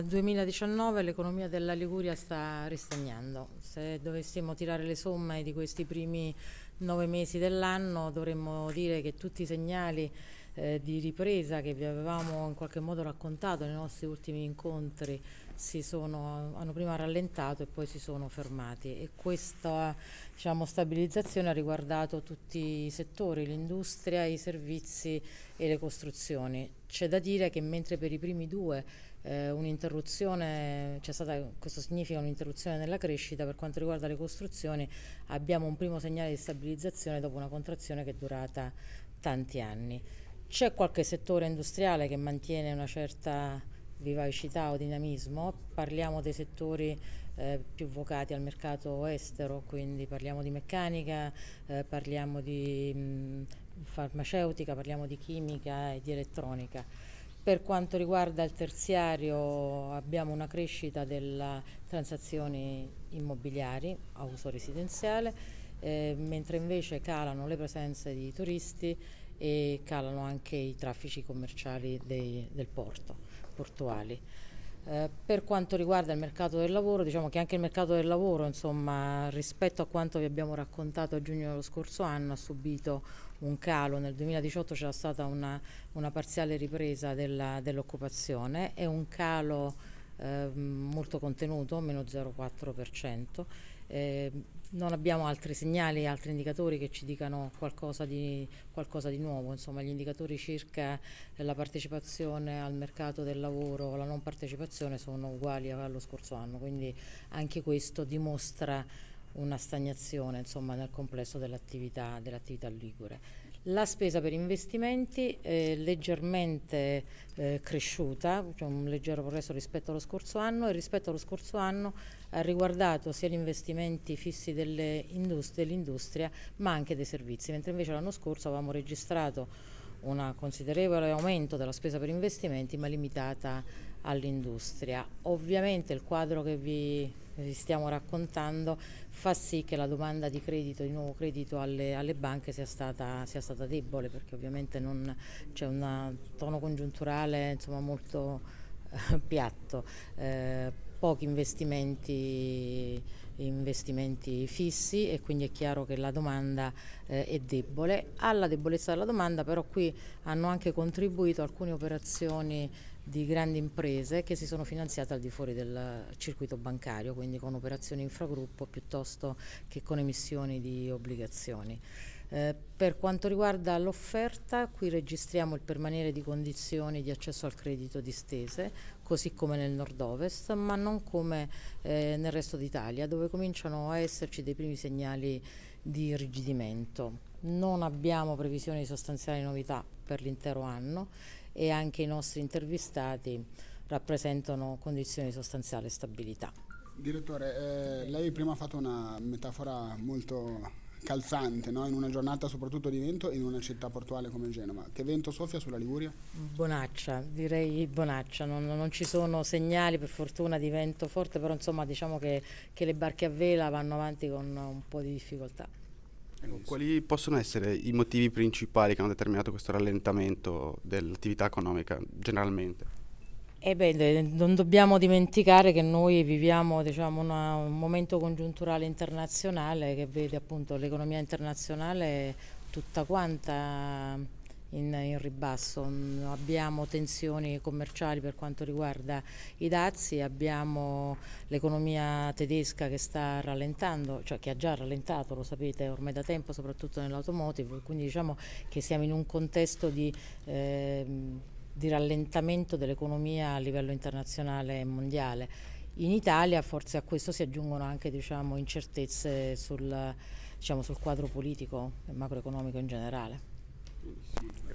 dal 2019 l'economia della Liguria sta ristagnando. Se dovessimo tirare le somme di questi primi nove mesi dell'anno dovremmo dire che tutti i segnali eh, di ripresa che vi avevamo in qualche modo raccontato nei nostri ultimi incontri si sono, hanno prima rallentato e poi si sono fermati e questa diciamo, stabilizzazione ha riguardato tutti i settori, l'industria, i servizi e le costruzioni. C'è da dire che mentre per i primi due eh, un'interruzione, c'è stata, questo significa un'interruzione nella crescita, per quanto riguarda le costruzioni abbiamo un primo segnale di stabilizzazione dopo una contrazione che è durata tanti anni. C'è qualche settore industriale che mantiene una certa vivacità o dinamismo, parliamo dei settori eh, più vocati al mercato estero, quindi parliamo di meccanica, eh, parliamo di mh, mm, farmaceutica, parliamo di chimica e di elettronica. Per quanto riguarda il terziario abbiamo una crescita delle transazioni immobiliari a uso residenziale, eh, mentre invece calano le presenze di turisti e calano anche i traffici commerciali dei, del porto portuali. Eh, per quanto riguarda il mercato del lavoro, diciamo che anche il mercato del lavoro, insomma, rispetto a quanto vi abbiamo raccontato a giugno dello scorso anno, ha subito un calo. Nel 2018 c'era stata una, una parziale ripresa dell'occupazione e un calo Ehm, molto contenuto, meno 0,4%. Eh, non abbiamo altri segnali, altri indicatori che ci dicano qualcosa di, qualcosa di nuovo, insomma gli indicatori circa la partecipazione al mercato del lavoro, la non partecipazione sono uguali allo scorso anno, quindi anche questo dimostra una stagnazione insomma, nel complesso dell'attività dell ligure. La spesa per investimenti è leggermente eh, cresciuta, c'è cioè un leggero progresso rispetto allo scorso anno e rispetto allo scorso anno ha riguardato sia gli investimenti fissi dell'industria, ma anche dei servizi, mentre invece l'anno scorso avevamo registrato un considerevole aumento della spesa per investimenti ma limitata all'industria. Ovviamente il quadro che vi stiamo raccontando fa sì che la domanda di credito, di nuovo credito alle, alle banche sia stata, sia stata, debole perché ovviamente c'è un tono congiunturale insomma, molto eh, piatto, eh, pochi investimenti investimenti fissi e quindi è chiaro che la domanda eh, è debole. Alla debolezza della domanda però qui hanno anche contribuito alcune operazioni di grandi imprese che si sono finanziate al di fuori del circuito bancario, quindi con operazioni infragruppo piuttosto che con emissioni di obbligazioni. Eh, per quanto riguarda l'offerta, qui registriamo il permanere di condizioni di accesso al credito distese, così come nel nord-ovest, ma non come eh, nel resto d'Italia, dove cominciano a esserci dei primi segnali di rigidimento. Non abbiamo previsioni di sostanziali novità per l'intero anno e anche i nostri intervistati rappresentano condizioni di sostanziale stabilità. Direttore, eh, lei prima ha fatto una metafora molto calzante no? in una giornata soprattutto di vento in una città portuale come Genova. Che vento soffia sulla Liguria? Bonaccia, direi bonaccia, non, non ci sono segnali per fortuna di vento forte, però insomma diciamo che, che le barche a vela vanno avanti con un po' di difficoltà. Ecco, quali possono essere i motivi principali che hanno determinato questo rallentamento dell'attività economica generalmente? Eh beh, non dobbiamo dimenticare che noi viviamo diciamo, una, un momento congiunturale internazionale che vede appunto l'economia internazionale tutta quanta in, in, ribasso. Abbiamo tensioni commerciali per quanto riguarda i dazi, abbiamo l'economia tedesca che sta rallentando, cioè che ha già rallentato, lo sapete, ormai da tempo, soprattutto nell'automotive, quindi diciamo che siamo in un contesto di... Eh, di rallentamento dell'economia a livello internazionale e mondiale. In Italia forse a questo si aggiungono anche diciamo, incertezze sul, diciamo, sul, quadro politico e macroeconomico in generale.